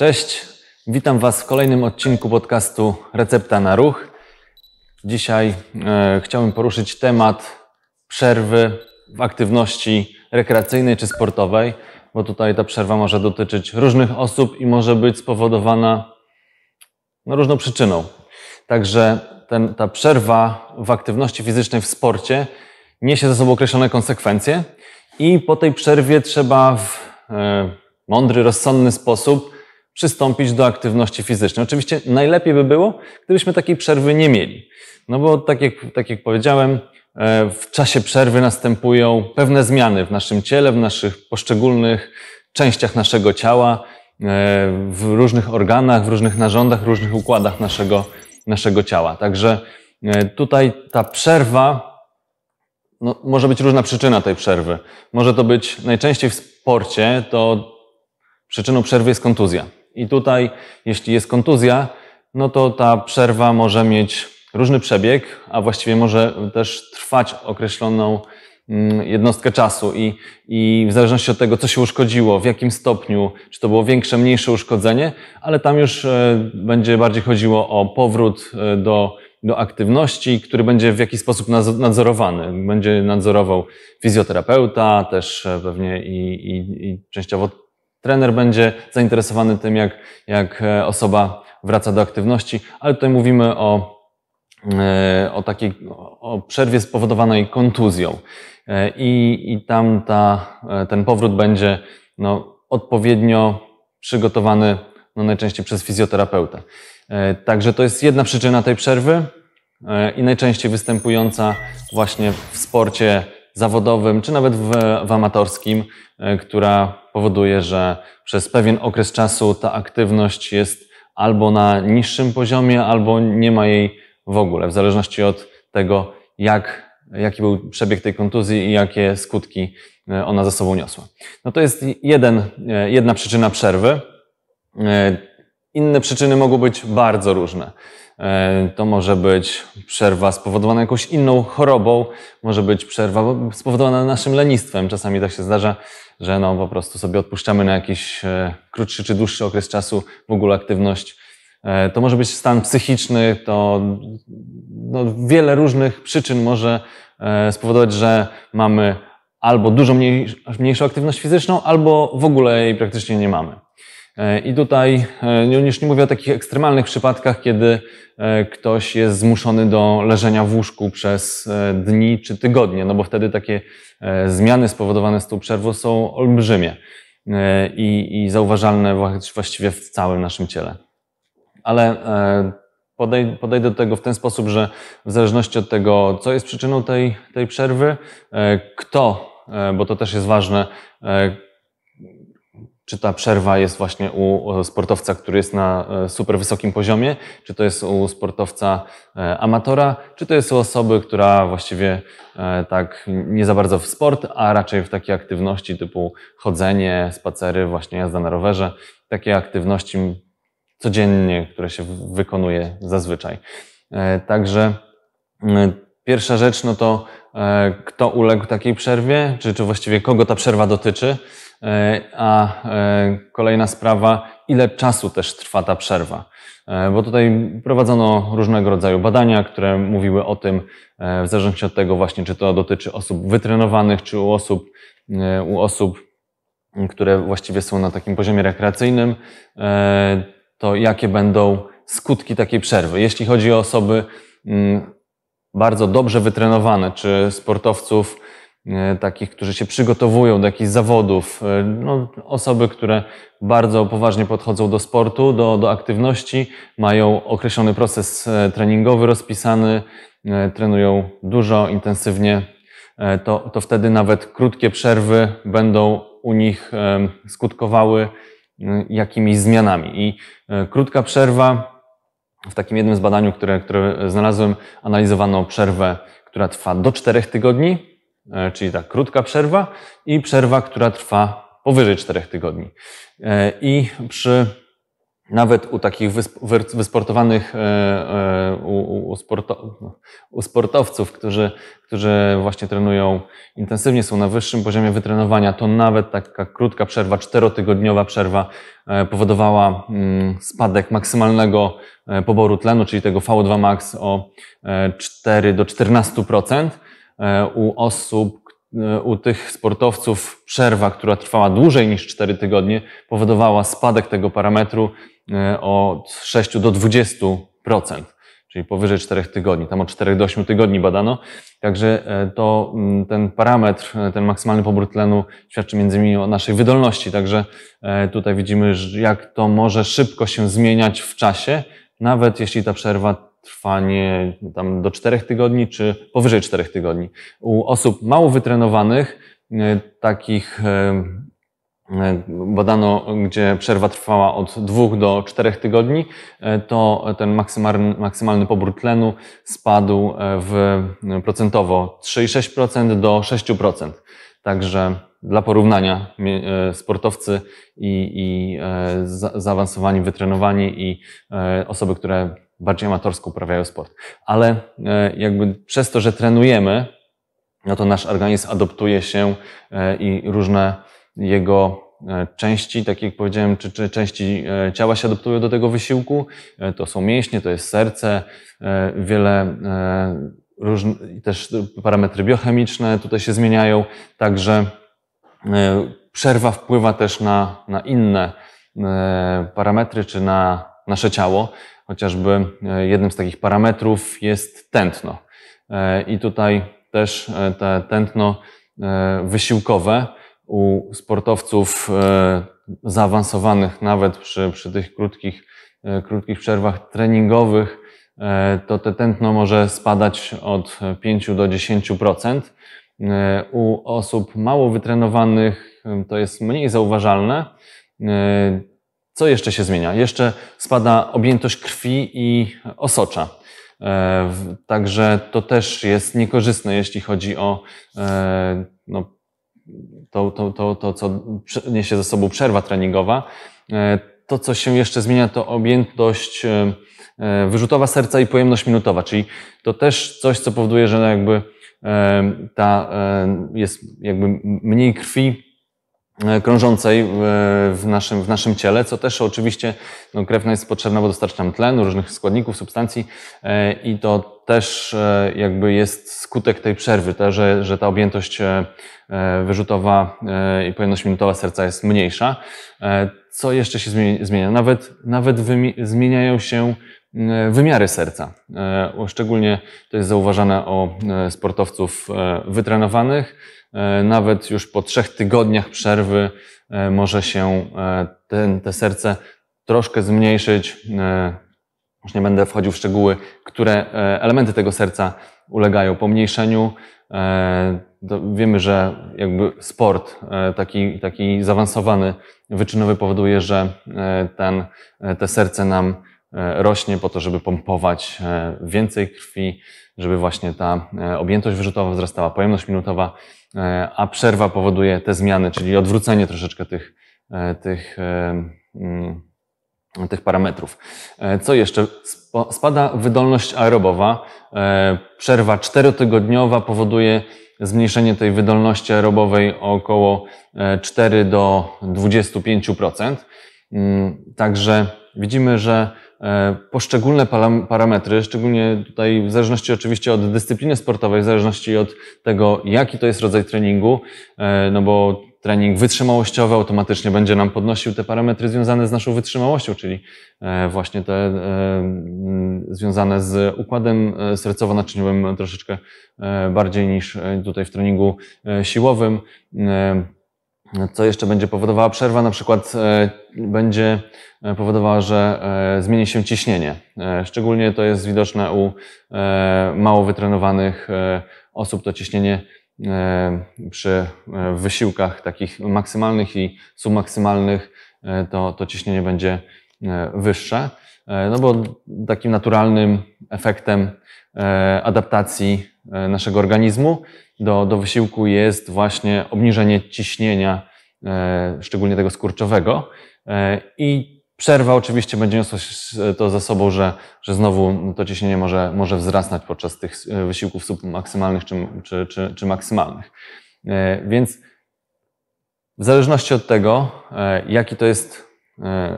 Cześć, witam Was w kolejnym odcinku podcastu Recepta na Ruch. Dzisiaj e, chciałbym poruszyć temat przerwy w aktywności rekreacyjnej czy sportowej, bo tutaj ta przerwa może dotyczyć różnych osób i może być spowodowana no, różną przyczyną. Także ten, ta przerwa w aktywności fizycznej w sporcie niesie ze sobą określone konsekwencje i po tej przerwie trzeba w e, mądry, rozsądny sposób przystąpić do aktywności fizycznej. Oczywiście najlepiej by było, gdybyśmy takiej przerwy nie mieli. No bo tak jak, tak jak powiedziałem, e, w czasie przerwy następują pewne zmiany w naszym ciele, w naszych poszczególnych częściach naszego ciała, e, w różnych organach, w różnych narządach, w różnych układach naszego, naszego ciała. Także e, tutaj ta przerwa, no, może być różna przyczyna tej przerwy. Może to być najczęściej w sporcie, to przyczyną przerwy jest kontuzja i tutaj, jeśli jest kontuzja, no to ta przerwa może mieć różny przebieg, a właściwie może też trwać określoną mm, jednostkę czasu i, i w zależności od tego, co się uszkodziło, w jakim stopniu, czy to było większe, mniejsze uszkodzenie, ale tam już e, będzie bardziej chodziło o powrót e, do, do aktywności, który będzie w jakiś sposób nadzorowany. Będzie nadzorował fizjoterapeuta, też e, pewnie i, i, i częściowo Trener będzie zainteresowany tym, jak, jak e, osoba wraca do aktywności, ale tutaj mówimy o, e, o takiej o przerwie spowodowanej kontuzją. E, I, i tam ta, ten powrót będzie no, odpowiednio przygotowany no, najczęściej przez fizjoterapeutę. Także to jest jedna przyczyna tej przerwy i najczęściej występująca właśnie w sporcie zawodowym, czy nawet w, w amatorskim, e, która powoduje, że przez pewien okres czasu ta aktywność jest albo na niższym poziomie, albo nie ma jej w ogóle, w zależności od tego, jak, jaki był przebieg tej kontuzji i jakie skutki e, ona za sobą niosła. No to jest jeden, e, jedna przyczyna przerwy. Inne przyczyny mogą być bardzo różne. E, to może być przerwa spowodowana jakąś inną chorobą, może być przerwa spowodowana naszym lenistwem. Czasami tak się zdarza, że no, po prostu sobie odpuszczamy na jakiś e, krótszy czy dłuższy okres czasu w ogóle aktywność. E, to może być stan psychiczny, to no, wiele różnych przyczyn może spowodować, że mamy albo dużo mniej, mniejszą aktywność fizyczną, albo w ogóle jej praktycznie nie mamy. E, I tutaj e, już nie mówię o takich ekstremalnych przypadkach, kiedy e, ktoś jest zmuszony do leżenia w łóżku przez dni czy tygodnie, no bo wtedy takie zmiany spowodowane z tą przerwą są olbrzymie i, i zauważalne właściwie w całym naszym ciele. Ale podejdę do tego w ten sposób, że w zależności od tego, co jest przyczyną tej, tej przerwy, kto, bo to też jest ważne, czy ta przerwa jest właśnie u e, sportowca, który jest na e, super wysokim poziomie, czy to jest u sportowca e, amatora, czy to jest u osoby, która właściwie tak nie za bardzo w sport, a raczej w takie aktywności typu chodzenie, spacery, właśnie jazda na rowerze, takie aktywności codziennie, które się wykonuje zazwyczaj. Także pierwsza rzecz, no to kto uległ takiej przerwie, czy, czy właściwie kogo ta przerwa dotyczy. E, a e, kolejna sprawa, ile czasu też trwa ta przerwa? E, bo tutaj prowadzono różnego rodzaju badania, które mówiły o tym, w zależności od tego właśnie, czy to dotyczy osób wytrenowanych, czy u osób, u osób które właściwie są na takim poziomie rekreacyjnym, to jakie będą skutki takiej przerwy. Jeśli chodzi o osoby mm, bardzo dobrze wytrenowane, czy sportowców E, takich, którzy się przygotowują do jakichś zawodów, e, no, osoby, które bardzo poważnie podchodzą do sportu, do, do aktywności, mają określony proces e, treningowy rozpisany, trenują dużo, intensywnie, to, to wtedy nawet krótkie przerwy będą u nich skutkowały jakimiś zmianami. I krótka przerwa, w takim jednym z badaniu, które, które znalazłem, analizowano przerwę, która trwa do czterech tygodni, E, czyli tak, krótka przerwa i przerwa, która trwa powyżej 4 tygodni. E, I przy nawet u takich wysportowanych, e, u, u, sporto, u, sportowców, którzy, którzy właśnie trenują intensywnie, są na wyższym poziomie wytrenowania, to nawet taka krótka przerwa, czterotygodniowa przerwa powodowała mm, spadek maksymalnego poboru tlenu, czyli tego VO2 max o 4 do 14%. E, u osób, e, u tych sportowców przerwa, która trwała dłużej niż 4 tygodnie, powodowała spadek tego parametru e, od 6 do 20%, czyli powyżej 4 tygodni. Tam od 4 do 8 tygodni badano. Także to mm, ten parametr, ten maksymalny pobór tlenu świadczy między innymi o naszej wydolności. Także tutaj widzimy, jak to może szybko się zmieniać w czasie, nawet jeśli ta przerwa trwanie tam do czterech tygodni czy powyżej czterech tygodni. U osób mało wytrenowanych, e, takich e, e, badano, gdzie przerwa trwała od dwóch do czterech tygodni, to ten maksymalny, maksymalny pobór tlenu spadł w procentowo 3,6% do 6%. Także dla porównania sportowcy i, i zaawansowani, wytrenowani i osoby, które bardziej amatorsko uprawiają sport. Ale e, jakby przez to, że trenujemy, no to nasz organizm adoptuje się e, i różne jego e, części, tak jak powiedziałem, czy, czy części ciała się adoptują do tego wysiłku. To są mięśnie, to jest serce, wiele różnych, też parametry biochemiczne tutaj się zmieniają, także przerwa wpływa też na, na inne parametry, czy na nasze ciało. Chociażby e, jednym z takich parametrów jest tętno. E, I tutaj też e, te tętno wysiłkowe u sportowców zaawansowanych, nawet przy, przy tych krótkich, krótkich przerwach treningowych, to te tętno może spadać od 5 do 10%. U osób mało wytrenowanych to jest mniej zauważalne. Co jeszcze się zmienia? Jeszcze spada objętość krwi i osocza. E, także to też jest niekorzystne, jeśli chodzi o e, no, to, to, to, to, co niesie ze sobą przerwa treningowa. E, to, co się jeszcze zmienia, to objętość wyrzutowa serca i pojemność minutowa, czyli to też coś, co powoduje, że jakby ta jest jakby mniej krwi E, krążącej e, w naszym, w naszym ciele, co też oczywiście no, krew no, jest potrzebna, bo dostarcza nam tlenu, różnych składników, substancji e, i to też jakby jest skutek tej przerwy, że, że ta objętość wyrzutowa i pojemność minutowa serca jest mniejsza. Co jeszcze się zmienia? Nawet, nawet zmieniają się wymiary serca. Szczególnie to jest zauważane o sportowców wytrenowanych, E, nawet już po trzech tygodniach przerwy e, może się e, ten, te serce troszkę zmniejszyć. Już nie będę wchodził w szczegóły, które elementy tego serca ulegają pomniejszeniu. Wiemy, że jakby sport taki, taki zaawansowany, wyczynowy powoduje, że ten, te serce nam rośnie po to, żeby pompować więcej krwi, żeby właśnie ta e, objętość wyrzutowa wzrastała, pojemność minutowa, e, a przerwa powoduje te zmiany, czyli odwrócenie troszeczkę tych, e, tych, mm, tych parametrów. Co jeszcze? Spada wydolność aerobowa. Przerwa czterotygodniowa powoduje zmniejszenie tej wydolności aerobowej o około 4 do 25%. Mm, także widzimy, że E, poszczególne parametry, szczególnie tutaj w zależności oczywiście od dyscypliny sportowej, w zależności od tego, jaki to jest rodzaj treningu, e, no bo trening wytrzymałościowy automatycznie będzie nam podnosił te parametry związane z naszą wytrzymałością, czyli e, właśnie te związane z układem sercowo-naczyniowym troszeczkę bardziej niż tutaj w treningu siłowym co jeszcze będzie powodowała przerwa, na przykład e, będzie e, powodowała, że e, zmieni się ciśnienie. Szczególnie to jest widoczne u mało wytrenowanych osób, to ciśnienie przy wysiłkach takich maksymalnych i submaksymalnych to, to ciśnienie będzie wyższe. No bo takim naturalnym efektem adaptacji E, naszego organizmu do, do wysiłku jest właśnie obniżenie ciśnienia, e, szczególnie tego skurczowego. E, I przerwa oczywiście będzie niosła to za sobą, że, że znowu to ciśnienie może, może wzrastać podczas tych wysiłków submaksymalnych czy, czy, czy, czy maksymalnych. Więc w zależności od tego, jaki to jest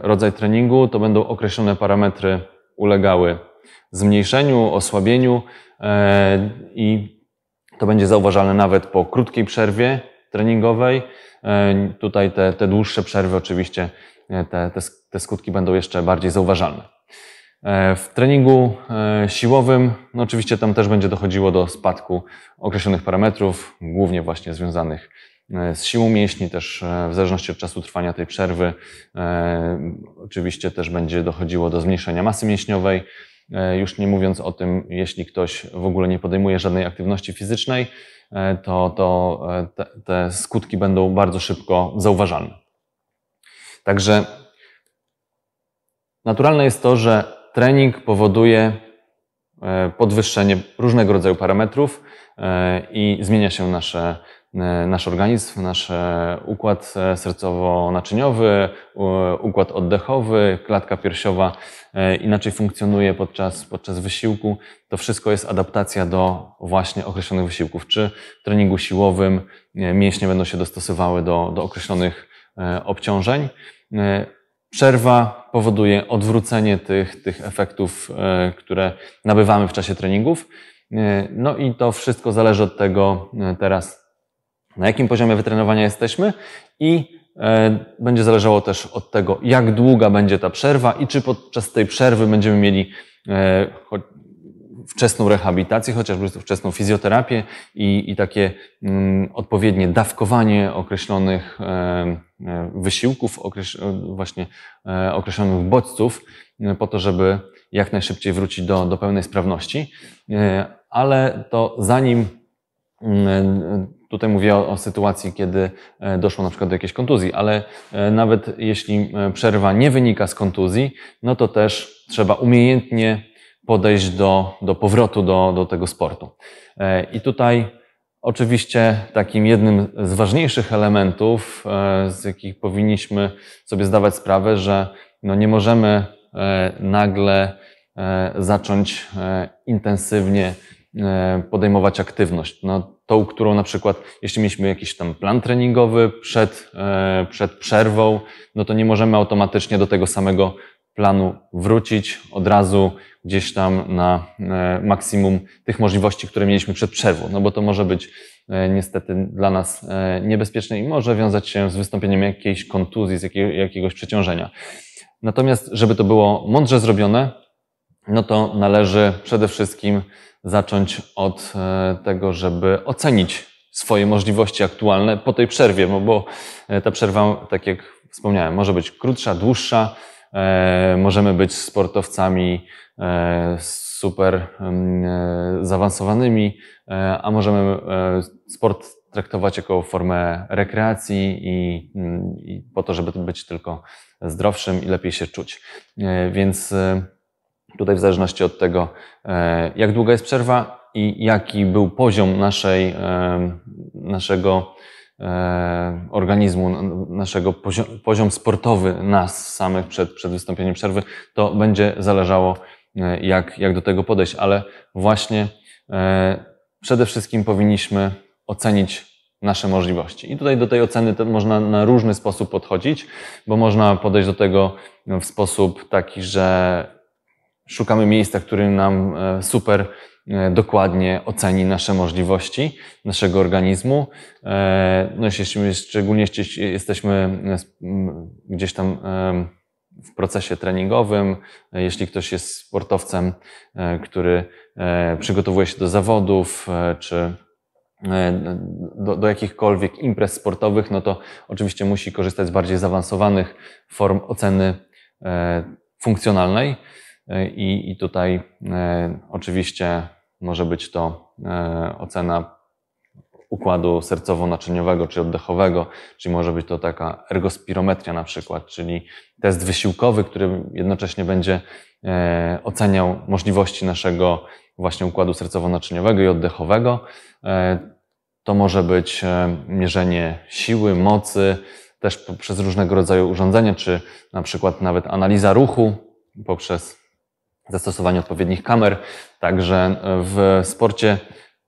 rodzaj treningu, to będą określone parametry ulegały zmniejszeniu, osłabieniu e, i to będzie zauważalne nawet po krótkiej przerwie treningowej. E, tutaj te, te dłuższe przerwy oczywiście e, te, te, te skutki będą jeszcze bardziej zauważalne. W treningu siłowym, no oczywiście tam też będzie dochodziło do spadku określonych parametrów, głównie właśnie związanych z siłą mięśni, też w zależności od czasu trwania tej przerwy, oczywiście też będzie dochodziło do zmniejszenia masy mięśniowej, E, już nie mówiąc o tym, jeśli ktoś w ogóle nie podejmuje żadnej aktywności fizycznej, e, to, to e, te, te skutki będą bardzo szybko zauważalne. Także naturalne jest to, że trening powoduje podwyższenie różnego rodzaju parametrów i zmienia się nasze E, nasz organizm, nasz e, układ e, sercowo-naczyniowy, układ oddechowy, klatka piersiowa inaczej funkcjonuje podczas, podczas wysiłku. To wszystko jest adaptacja do właśnie określonych wysiłków. Czy w treningu siłowym mięśnie będą się dostosowały do, do określonych obciążeń. Przerwa powoduje odwrócenie tych, tych efektów, które nabywamy w czasie treningów. No i to wszystko zależy od tego teraz, na jakim poziomie wytrenowania jesteśmy i e, będzie zależało też od tego, jak długa będzie ta przerwa i czy podczas tej przerwy będziemy mieli e, wczesną rehabilitację, chociażby wczesną fizjoterapię i, i takie mm, odpowiednie dawkowanie określonych e, wysiłków, właśnie określonych bodźców, po to, żeby jak najszybciej wrócić do, do pełnej sprawności. Ale to zanim mm, Tutaj mówię o, o, sytuacji, kiedy e, doszło na przykład do jakiejś kontuzji, ale e, nawet jeśli e, przerwa nie wynika z kontuzji, no to też trzeba umiejętnie podejść do, do powrotu do, do tego sportu. I tutaj oczywiście takim jednym z ważniejszych elementów, z jakich powinniśmy sobie zdawać sprawę, że no nie możemy nagle zacząć intensywnie E, podejmować aktywność. No, tą, którą na przykład, jeśli mieliśmy jakiś tam plan treningowy przed, e, przed przerwą, no to nie możemy automatycznie do tego samego planu wrócić od razu gdzieś tam na e, maksimum tych możliwości, które mieliśmy przed przerwą, no bo to może być niestety dla nas niebezpieczne i może wiązać się z wystąpieniem jakiejś kontuzji, z jakiegoś przeciążenia. Natomiast, żeby to było mądrze zrobione, no to należy przede wszystkim zacząć od e, tego, żeby ocenić swoje możliwości aktualne po tej przerwie, no bo, bo e, ta przerwa, tak jak wspomniałem, może być krótsza, dłuższa. E, możemy być sportowcami super zaawansowanymi, a możemy sport traktować jako formę rekreacji i, mm, i po to, żeby być tylko zdrowszym i lepiej się czuć. Więc Tutaj w zależności od tego, e, jak długa jest przerwa i jaki był poziom naszej, e, naszego e, organizmu, naszego poziom, poziom sportowy nas samych przed, przed wystąpieniem przerwy, to będzie zależało, jak, jak do tego podejść. Ale właśnie przede wszystkim powinniśmy ocenić nasze możliwości. I tutaj do tej oceny można na różny sposób podchodzić, bo można podejść do tego w sposób taki, że szukamy miejsca, które nam e, super e, dokładnie oceni nasze możliwości, naszego organizmu. E, no jeśli, szczególnie jeśli jesteśmy gdzieś tam w procesie treningowym, jeśli ktoś jest sportowcem, który przygotowuje się do zawodów czy do, do jakichkolwiek imprez sportowych, no to oczywiście musi korzystać z bardziej zaawansowanych form oceny funkcjonalnej. E, I, i tutaj e, oczywiście może być to e, ocena układu sercowo-naczyniowego czy oddechowego, czyli może być to taka ergospirometria na przykład, czyli test wysiłkowy, który jednocześnie będzie oceniał możliwości naszego właśnie układu sercowo-naczyniowego i oddechowego. To może być mierzenie siły, mocy, też przez różnego rodzaju urządzenia, czy na przykład nawet analiza ruchu poprzez zastosowanie odpowiednich kamer. Także e, w sporcie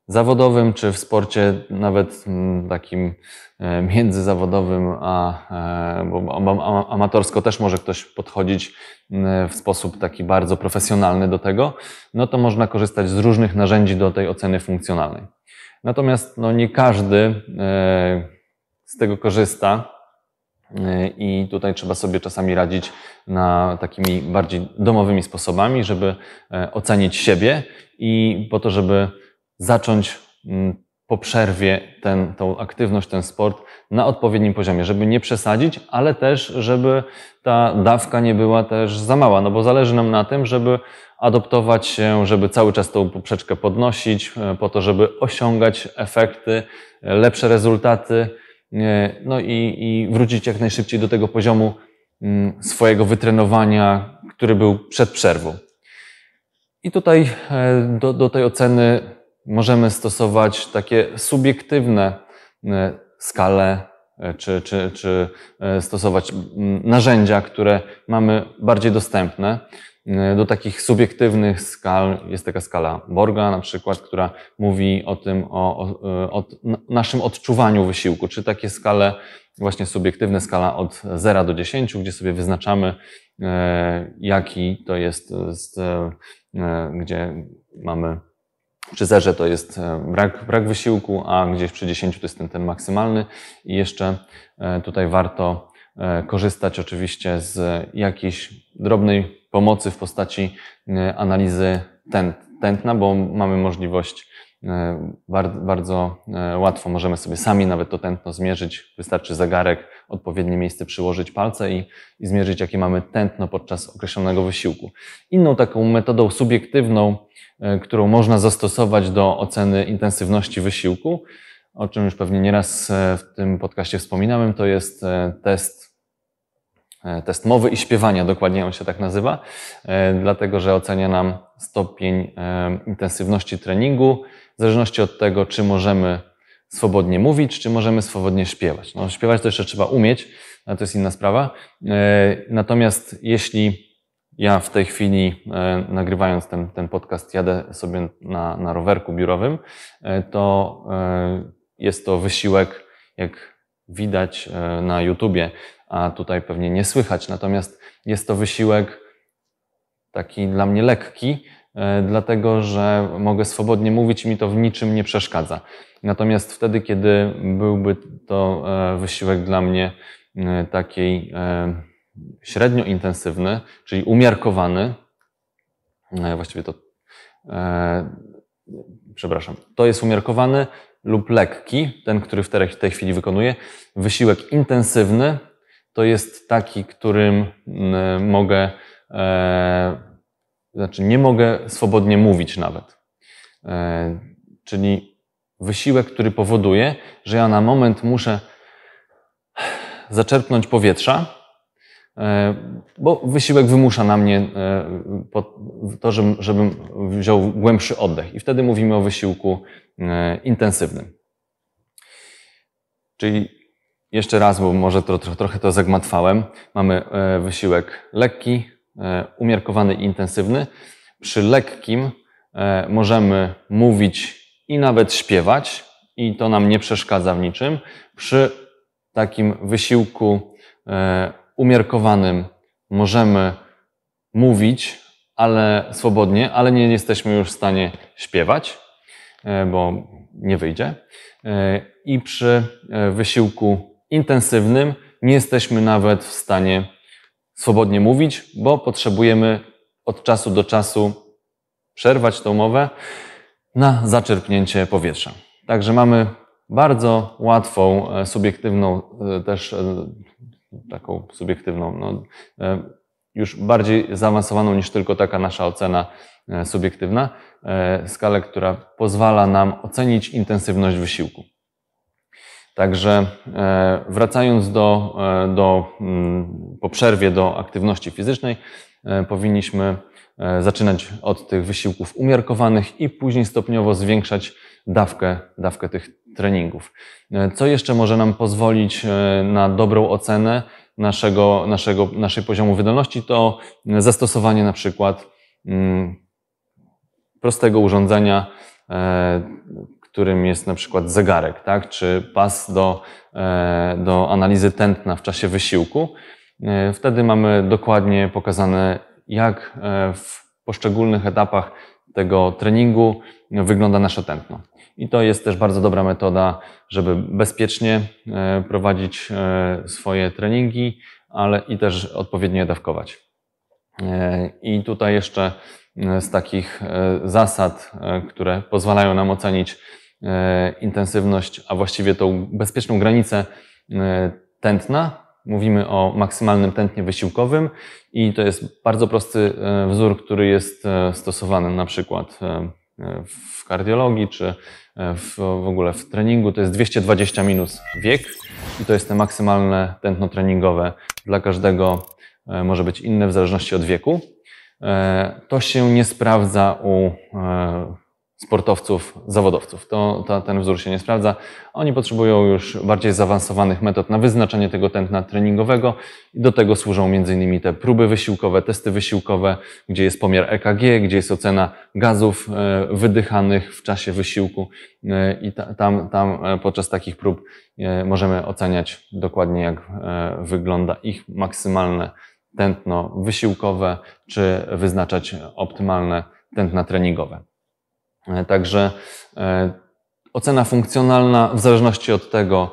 zawodowym, czy w sporcie nawet mm, takim e, międzyzawodowym, a, e, a amatorsko też może ktoś podchodzić mm, w sposób taki bardzo profesjonalny do tego, no to można korzystać z różnych narzędzi do tej oceny funkcjonalnej. Natomiast no, nie każdy z tego korzysta, Y, I tutaj trzeba sobie czasami radzić na takimi bardziej domowymi sposobami, żeby e, ocenić siebie i po to, żeby zacząć mm, po przerwie ten, tą aktywność, ten sport na odpowiednim poziomie, żeby nie przesadzić, ale też, żeby ta dawka nie była też za mała, no bo zależy nam na tym, żeby adoptować się, żeby cały czas tą poprzeczkę podnosić, e, po to, żeby osiągać efekty, e, lepsze rezultaty, E, no i, i wrócić jak najszybciej do tego poziomu mm, swojego wytrenowania, który był przed przerwą. I tutaj e, do, do tej oceny możemy stosować takie subiektywne e, skale, czy, czy, czy stosować mm, narzędzia, które mamy bardziej dostępne. E, do takich subiektywnych skal. Jest taka skala Borga na przykład, która mówi o tym, o, o, e, o naszym odczuwaniu wysiłku, czy takie skale, właśnie subiektywne, skala od 0 do 10, gdzie sobie wyznaczamy, e, jaki to jest, jest gdzie mamy przy zerze to jest brak, brak wysiłku, a gdzieś przy 10 to jest ten, ten maksymalny. I jeszcze tutaj warto korzystać oczywiście z jakiejś drobnej pomocy w postaci y, analizy tętna, bo mamy możliwość y, bardzo y, łatwo możemy sobie sami nawet to tętno zmierzyć. Wystarczy zegarek, odpowiednie miejsce przyłożyć palce i, i zmierzyć, jakie mamy tętno podczas określonego wysiłku. Inną taką metodą subiektywną, którą można zastosować do oceny intensywności wysiłku, o czym już pewnie nieraz w tym podcaście wspominałem, to jest test E, test mowy i śpiewania, dokładnie on się tak nazywa, e, dlatego że ocenia nam stopień e, intensywności treningu w zależności od tego, czy możemy swobodnie mówić, czy możemy swobodnie śpiewać. No, śpiewać to jeszcze trzeba umieć, ale to jest inna sprawa. Natomiast jeśli ja w tej chwili, nagrywając ten, ten podcast, jadę sobie na, na rowerku biurowym, to jest to wysiłek, jak widać na YouTubie, a tutaj pewnie nie słychać. Natomiast jest to wysiłek taki dla mnie lekki, e, dlatego że mogę swobodnie mówić i mi to w niczym nie przeszkadza. Natomiast wtedy, kiedy byłby to e, wysiłek dla mnie e, takiej średnio intensywny, czyli umiarkowany, właściwie to, przepraszam, to jest umiarkowany lub lekki, ten, który w tej chwili wykonuję, wysiłek intensywny, to jest taki, którym mm, mogę, e, znaczy nie mogę swobodnie mówić nawet. E, czyli wysiłek, który powoduje, że ja na moment muszę zaczerpnąć powietrza, e, bo wysiłek wymusza na mnie e, po, to, żebym, żebym wziął głębszy oddech. I wtedy mówimy o wysiłku e, intensywnym. Czyli jeszcze raz, bo może to, trochę to zagmatwałem. Mamy e, wysiłek lekki, e, umiarkowany i intensywny. Przy lekkim e, możemy mówić i nawet śpiewać, i to nam nie przeszkadza w niczym. Przy takim wysiłku umiarkowanym możemy mówić, ale swobodnie, ale nie jesteśmy już w stanie śpiewać, bo nie wyjdzie. I przy wysiłku intensywnym nie jesteśmy nawet w stanie swobodnie mówić, bo potrzebujemy od czasu do czasu przerwać tą mowę na zaczerpnięcie powietrza. Także mamy bardzo łatwą, e, subiektywną, e, też e, taką subiektywną, no, już bardziej zaawansowaną niż tylko taka nasza ocena subiektywna, skalę, która pozwala nam ocenić intensywność wysiłku. Także e, wracając do, e, do, mm, po przerwie do aktywności fizycznej, e, powinniśmy zaczynać od tych wysiłków umiarkowanych i później stopniowo zwiększać dawkę, dawkę tych treningów. Co jeszcze może nam pozwolić na dobrą ocenę naszego, naszego, naszej poziomu wydolności, to zastosowanie na przykład mm, prostego urządzenia, którym jest na przykład zegarek, tak? czy pas do, e, do analizy tętna w czasie wysiłku. E, wtedy mamy dokładnie pokazane, jak e, w poszczególnych etapach tego treningu wygląda nasze tętno. I to jest też bardzo dobra metoda, żeby bezpiecznie prowadzić swoje treningi, ale i też odpowiednio dawkować. I tutaj jeszcze z takich zasad, które pozwalają nam ocenić E, intensywność, a właściwie tą bezpieczną granicę e, tętna. Mówimy o maksymalnym tętnie wysiłkowym i to jest bardzo prosty e, wzór, który jest stosowany na przykład w kardiologii czy w, w ogóle w treningu. To jest 220 minus wiek i to jest te maksymalne tętno treningowe. Dla każdego może być inne w zależności od wieku. To się nie sprawdza u sportowców, zawodowców. To, to, ten wzór się nie sprawdza. Oni potrzebują już bardziej zaawansowanych metod na wyznaczenie tego tętna treningowego i do tego służą m.in. te próby wysiłkowe, testy wysiłkowe, gdzie jest pomiar EKG, gdzie jest ocena gazów e, wydychanych w czasie wysiłku e, i tam, tam e, podczas takich prób możemy oceniać dokładnie jak wygląda ich maksymalne tętno wysiłkowe, czy wyznaczać optymalne tętna treningowe. E, także e, ocena funkcjonalna w zależności od tego,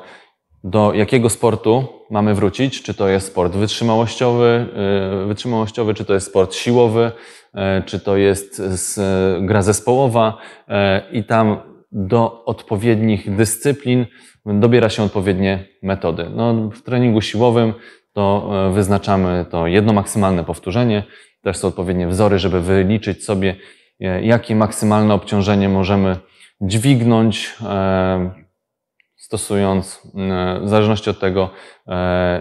do jakiego sportu mamy wrócić, czy to jest sport wytrzymałościowy, e, wytrzymałościowy czy to jest sport siłowy, czy to jest gra zespołowa i tam do odpowiednich dyscyplin dobiera się odpowiednie metody. No, w treningu siłowym to wyznaczamy to jedno maksymalne powtórzenie, też są odpowiednie wzory, żeby wyliczyć sobie, E, jakie maksymalne obciążenie możemy dźwignąć, e, stosując, e, w zależności od tego,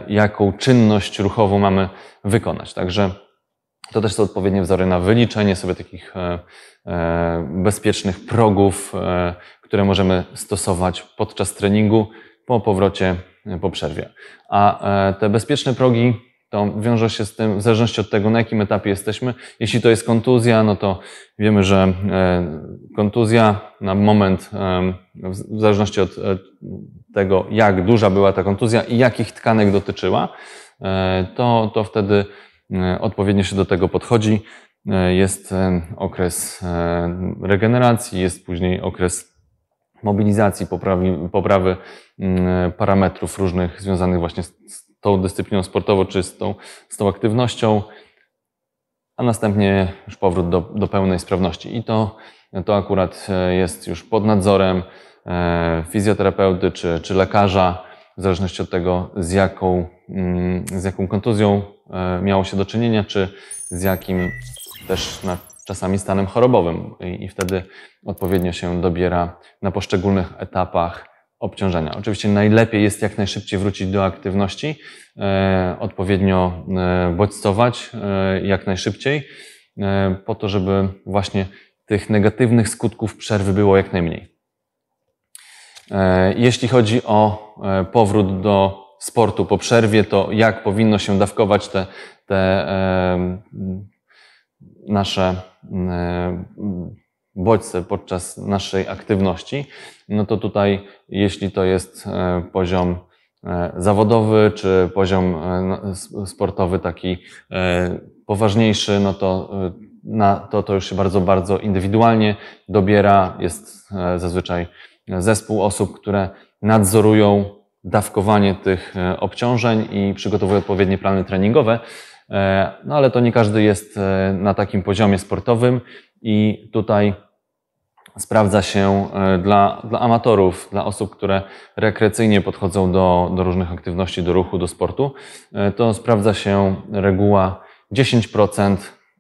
jaką czynność ruchową mamy wykonać. Także to też są odpowiednie wzory na wyliczenie sobie takich bezpiecznych progów, które możemy stosować podczas treningu po powrocie po przerwie. A te bezpieczne progi to wiąże się z tym, w zależności od tego, na jakim etapie jesteśmy. Jeśli to jest kontuzja, no to wiemy, że e, kontuzja na moment, e, w zależności od e, tego, jak duża była ta kontuzja i jakich tkanek dotyczyła, to, to wtedy odpowiednio się do tego podchodzi. Jest okres regeneracji, jest później okres mobilizacji, poprawy mm, parametrów różnych związanych właśnie z tą dyscypliną sportowo czy z tą, z tą aktywnością, a następnie już powrót do, do pełnej sprawności. I to, to akurat e, jest już pod nadzorem e, fizjoterapeuty czy, czy lekarza, w zależności od tego, z jaką, mm, z jaką kontuzją e, miało się do czynienia, czy z jakim też na, czasami stanem chorobowym. I, I wtedy odpowiednio się dobiera na poszczególnych etapach obciążenia. Oczywiście najlepiej jest jak najszybciej wrócić do aktywności, e, odpowiednio e, bodźcować e, jak najszybciej, po to, żeby właśnie tych negatywnych skutków przerwy było jak najmniej. Jeśli chodzi o powrót do sportu po przerwie, to jak powinno się dawkować te, te nasze bodźce podczas naszej aktywności, no to tutaj, jeśli to jest e, poziom e, zawodowy czy poziom e, no, sportowy taki poważniejszy, no to na to, to już się bardzo, bardzo indywidualnie dobiera. Jest zazwyczaj zespół osób, które nadzorują dawkowanie tych obciążeń i przygotowują odpowiednie plany treningowe. No ale to nie każdy jest na takim poziomie sportowym i tutaj sprawdza się e, dla, dla amatorów, dla osób, które rekreacyjnie podchodzą do, do różnych aktywności, do ruchu, do sportu, e, to sprawdza się reguła 10%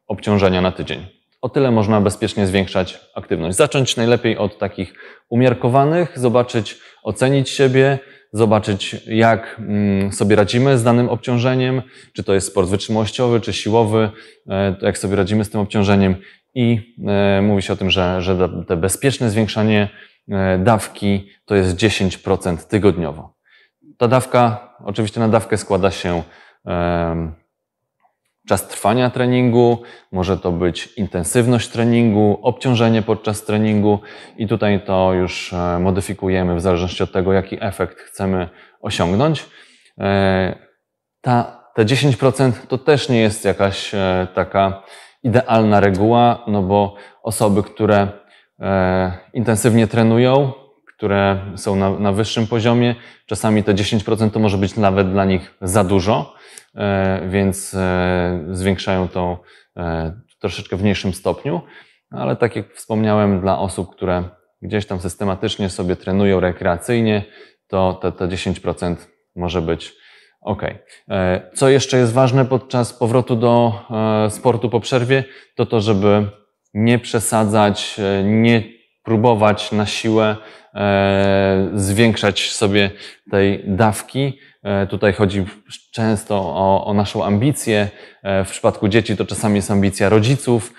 obciążenia na tydzień. O tyle można bezpiecznie zwiększać aktywność. Zacząć najlepiej od takich umiarkowanych, zobaczyć, ocenić siebie, zobaczyć, jak mm, sobie radzimy z danym obciążeniem, czy to jest sport wytrzymałościowy, czy siłowy, e, jak sobie radzimy z tym obciążeniem, i e, mówi się o tym, że, że te bezpieczne zwiększanie e, dawki to jest 10% tygodniowo. Ta dawka, oczywiście na dawkę składa się e, czas trwania treningu, może to być intensywność treningu, obciążenie podczas treningu i tutaj to już modyfikujemy w zależności od tego, jaki efekt chcemy osiągnąć. Ta, te 10% to też nie jest jakaś taka idealna reguła, no bo osoby, które e, intensywnie trenują, które są na, na, wyższym poziomie, czasami te 10% to może być nawet dla nich za dużo, e, więc e, zwiększają to e, troszeczkę w mniejszym stopniu, no ale tak jak wspomniałem, dla osób, które gdzieś tam systematycznie sobie trenują rekreacyjnie, to te, te 10% może być OK. E, co jeszcze jest ważne podczas powrotu do e, sportu po przerwie, to to, żeby nie przesadzać, e, nie próbować na siłę zwiększać sobie tej dawki. Tutaj chodzi często o, o naszą ambicję. W przypadku dzieci to czasami jest ambicja rodziców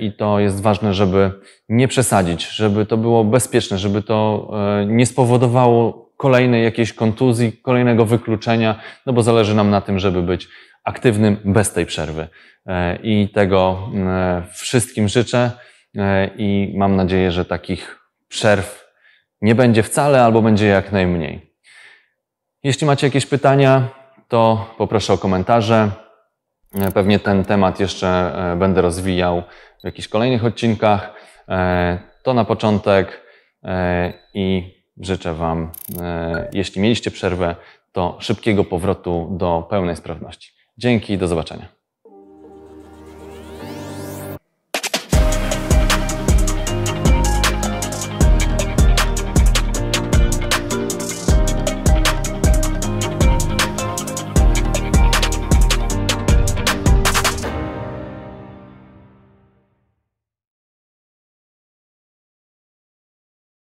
i to jest ważne, żeby nie przesadzić, żeby to było bezpieczne, żeby to nie spowodowało kolejnej jakiejś kontuzji, kolejnego wykluczenia, no bo zależy nam na tym, żeby być aktywnym bez tej przerwy. E, I tego e, wszystkim życzę e, i mam nadzieję, że takich przerw nie będzie wcale albo będzie jak najmniej. Jeśli macie jakieś pytania, to poproszę o komentarze. Pewnie ten temat jeszcze będę rozwijał w jakichś kolejnych odcinkach. To na początek i życzę Wam, e, jeśli mieliście przerwę, to szybkiego powrotu do pełnej sprawności. Dzięki i do zobaczenia.